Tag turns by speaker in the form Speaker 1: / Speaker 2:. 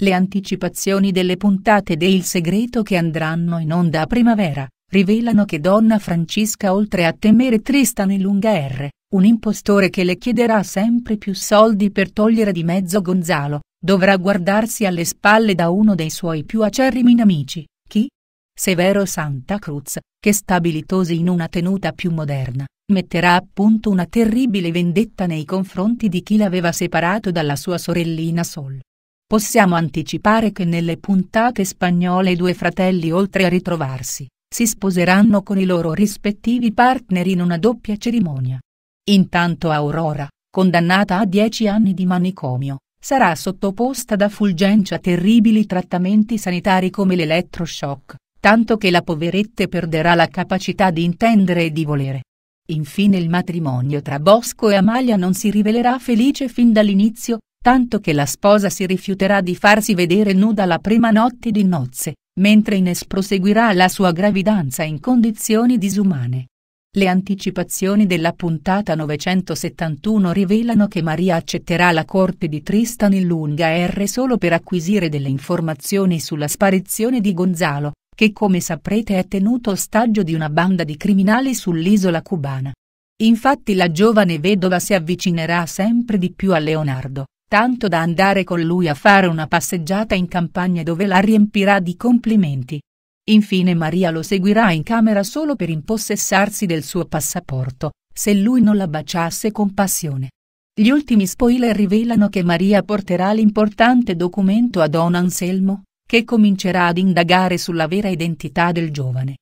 Speaker 1: le anticipazioni delle puntate de Il segreto che andranno in onda a primavera, rivelano che Donna Francesca oltre a temere Tristan R, un impostore che le chiederà sempre più soldi per togliere di mezzo Gonzalo, dovrà guardarsi alle spalle da uno dei suoi più acerrimi nemici, chi? Severo Santa Cruz, che stabilitosi in una tenuta più moderna, metterà a punto una terribile vendetta nei confronti di chi l'aveva separato dalla sua sorellina Sol. Possiamo anticipare che nelle puntate spagnole i due fratelli oltre a ritrovarsi, si sposeranno con i loro rispettivi partner in una doppia cerimonia. Intanto Aurora, condannata a dieci anni di manicomio, sarà sottoposta da Fulgencia a terribili trattamenti sanitari come l'elettroshock, tanto che la poveretta perderà la capacità di intendere e di volere. Infine il matrimonio tra Bosco e Amalia non si rivelerà felice fin dall'inizio, tanto che la sposa si rifiuterà di farsi vedere nuda la prima notte di nozze, mentre Ines proseguirà la sua gravidanza in condizioni disumane. Le anticipazioni della puntata 971 rivelano che Maria accetterà la corte di Tristan in lunga R solo per acquisire delle informazioni sulla sparizione di Gonzalo, che come saprete è tenuto ostaggio di una banda di criminali sull'isola cubana. Infatti la giovane vedova si avvicinerà sempre di più a Leonardo, tanto da andare con lui a fare una passeggiata in campagna dove la riempirà di complimenti. Infine Maria lo seguirà in camera solo per impossessarsi del suo passaporto, se lui non la baciasse con passione. Gli ultimi spoiler rivelano che Maria porterà l'importante documento a Don Anselmo, che comincerà ad indagare sulla vera identità del giovane.